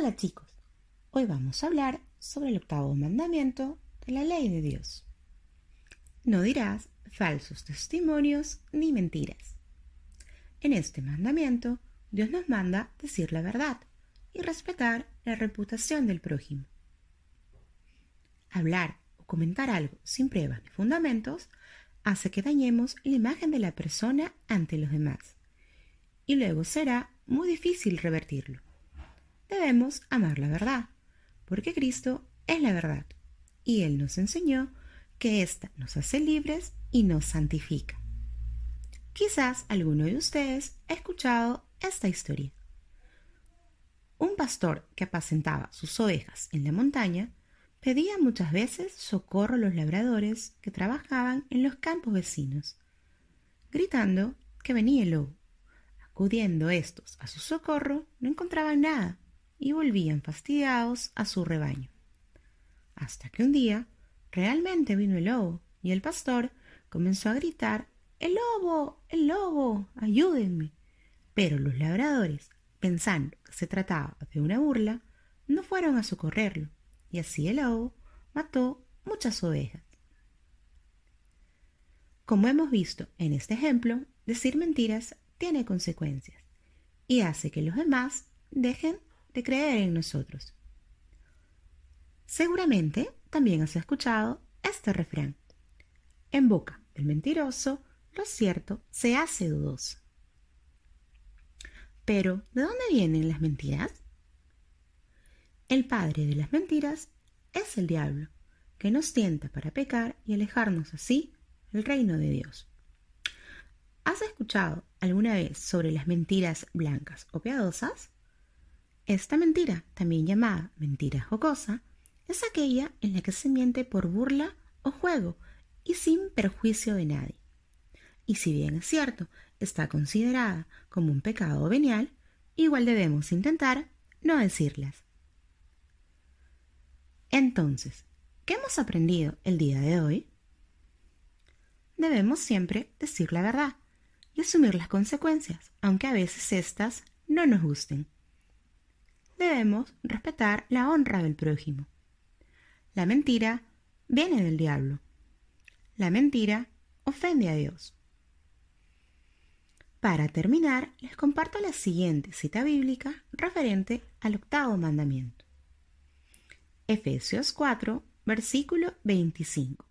Hola chicos, hoy vamos a hablar sobre el octavo mandamiento de la ley de Dios. No dirás falsos testimonios ni mentiras. En este mandamiento, Dios nos manda decir la verdad y respetar la reputación del prójimo. Hablar o comentar algo sin pruebas ni fundamentos hace que dañemos la imagen de la persona ante los demás, y luego será muy difícil revertirlo debemos amar la verdad, porque Cristo es la verdad, y Él nos enseñó que ésta nos hace libres y nos santifica. Quizás alguno de ustedes ha escuchado esta historia. Un pastor que apacentaba sus ovejas en la montaña pedía muchas veces socorro a los labradores que trabajaban en los campos vecinos, gritando que venía el lobo. Acudiendo estos a su socorro, no encontraban nada y volvían fastidiados a su rebaño. Hasta que un día realmente vino el lobo y el pastor comenzó a gritar El lobo, el lobo, ayúdenme. Pero los labradores, pensando que se trataba de una burla, no fueron a socorrerlo y así el lobo mató muchas ovejas. Como hemos visto en este ejemplo, decir mentiras tiene consecuencias y hace que los demás dejen creer en nosotros. Seguramente también has escuchado este refrán. En boca del mentiroso, lo cierto se hace dudoso. Pero, ¿de dónde vienen las mentiras? El padre de las mentiras es el diablo, que nos tienta para pecar y alejarnos así del reino de Dios. ¿Has escuchado alguna vez sobre las mentiras blancas o piadosas? Esta mentira, también llamada mentira jocosa, es aquella en la que se miente por burla o juego y sin perjuicio de nadie. Y si bien es cierto, está considerada como un pecado venial, igual debemos intentar no decirlas. Entonces, ¿qué hemos aprendido el día de hoy? Debemos siempre decir la verdad y asumir las consecuencias, aunque a veces éstas no nos gusten debemos respetar la honra del prójimo. La mentira viene del diablo. La mentira ofende a Dios. Para terminar, les comparto la siguiente cita bíblica referente al octavo mandamiento. Efesios 4, versículo 25.